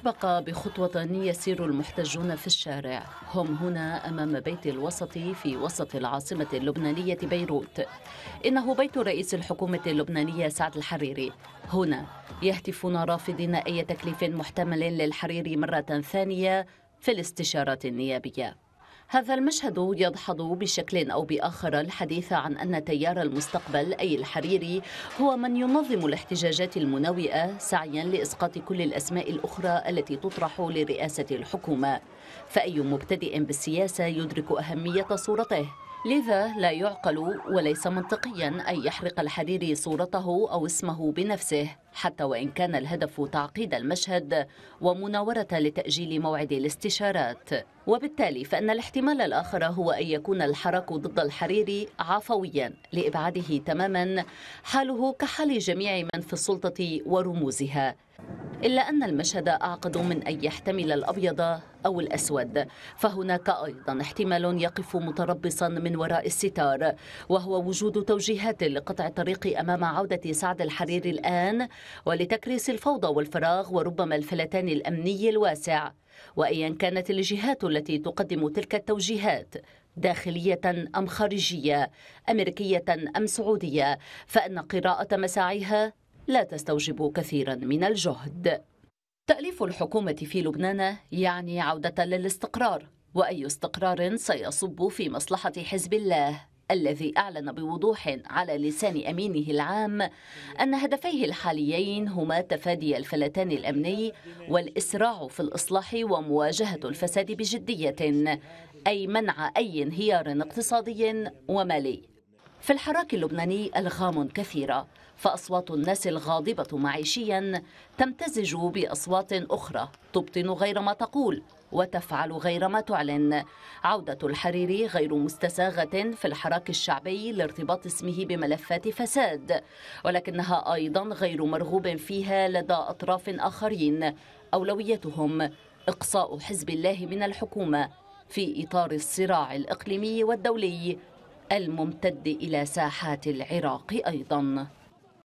أسبق بخطوة يسير المحتجون في الشارع هم هنا أمام بيت الوسط في وسط العاصمة اللبنانية بيروت إنه بيت رئيس الحكومة اللبنانية سعد الحريري هنا يهتفون رافضين أي تكليف محتمل للحريري مرة ثانية في الاستشارات النيابية هذا المشهد يدحض بشكل أو بآخر الحديث عن أن تيار المستقبل أي الحريري هو من ينظم الاحتجاجات المناوئة سعيا لإسقاط كل الأسماء الأخرى التي تطرح لرئاسة الحكومة فأي مبتدئ بالسياسة يدرك أهمية صورته لذا لا يعقل وليس منطقيا أن يحرق الحريري صورته أو اسمه بنفسه حتى وإن كان الهدف تعقيد المشهد ومناورة لتأجيل موعد الاستشارات وبالتالي فإن الاحتمال الآخر هو أن يكون الحراك ضد الحريري عفويا لإبعاده تماما حاله كحال جميع من في السلطة ورموزها إلا أن المشهد أعقد من أن يحتمل الأبيض أو الأسود فهناك أيضا احتمال يقف متربصا من وراء الستار وهو وجود توجيهات لقطع الطريق أمام عودة سعد الحرير الآن ولتكريس الفوضى والفراغ وربما الفلتان الأمني الواسع وأيا كانت الجهات التي تقدم تلك التوجيهات داخلية أم خارجية أمريكية أم سعودية فإن قراءة مساعيها لا تستوجب كثيرا من الجهد تأليف الحكومة في لبنان يعني عودة للاستقرار وأي استقرار سيصب في مصلحة حزب الله الذي أعلن بوضوح على لسان أمينه العام أن هدفيه الحاليين هما تفادي الفلتان الأمني والإسراع في الإصلاح ومواجهة الفساد بجدية أي منع أي انهيار اقتصادي ومالي في الحراك اللبناني ألغام كثيرة فأصوات الناس الغاضبة معيشيا تمتزج بأصوات أخرى تبطن غير ما تقول وتفعل غير ما تعلن عودة الحريري غير مستساغة في الحراك الشعبي لارتباط اسمه بملفات فساد ولكنها أيضا غير مرغوب فيها لدى أطراف آخرين أولويتهم إقصاء حزب الله من الحكومة في إطار الصراع الإقليمي والدولي الممتد إلى ساحات العراق أيضاً